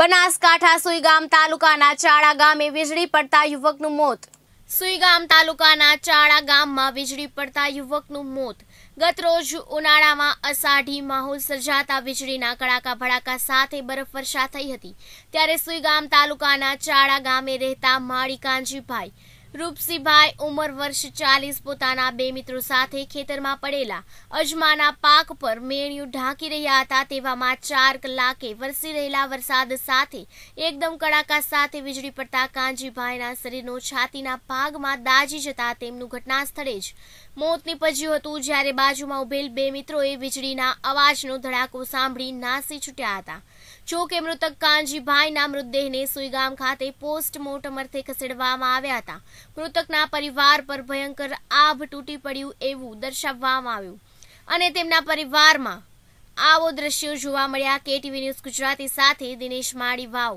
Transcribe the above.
બનાસકાંઠા સુઈગામ તાલુકાના ચાળા ગામે વીજળી પડતા યુવકનું મોત સુઈગામ તાલુકાના ચાળા ગામમાં વીજળી પડતા યુવકનું મોત ગત રોજ ઉનાળામાં અષાઢી માહોલ સર્જાતા વીજળીના કડાકા ભડાકા સાથે બરફવર્ષા થઈ હતી ત્યારે સુઈગામ તાલુકાના ચાળા ગામે રહેતા માળી કાંજીભાઈ રૂપસીભાઈ ઉંમર વર્ષ ચાલીસ પોતાના બે મિત્રો સાથે ખેતરમાં પડેલા અજમાના પાક પર મેણિયું ઢાંકી રહ્યા હતા તેવામાં ચાર કલાકે વરસી રહેલા વરસાદ સાથે એકદમ કડાકા સાથે વીજળી પડતા કાંજીભાઈના શરીરનો છાતીના ભાગમાં દાજી જતા તેમનું ઘટના સ્થળે જ મોત નીપજ્યું હતું જ્યારે બાજુમાં ઉભેલ બે મિત્રોએ વીજળીના અવાજનો ધડાકો સાંભળી નાસી છૂટ્યા હતા જોકે મૃતક કાંજીભાઈના મૃતદેહને સુઈગામ ખાતે પોસ્ટમોર્ટમ અર્થે ખસેડવામાં આવ્યા હતા મૃતકના પરિવાર પર ભયંકર આભ તૂટી પડ્યું એવું દર્શાવવામાં આવ્યું અને તેમના પરિવારમાં આવો દ્રશ્યો જોવા મળ્યા કેટીવી ન્યૂઝ ગુજરાતી સાથે દિનેશ માળી વાવ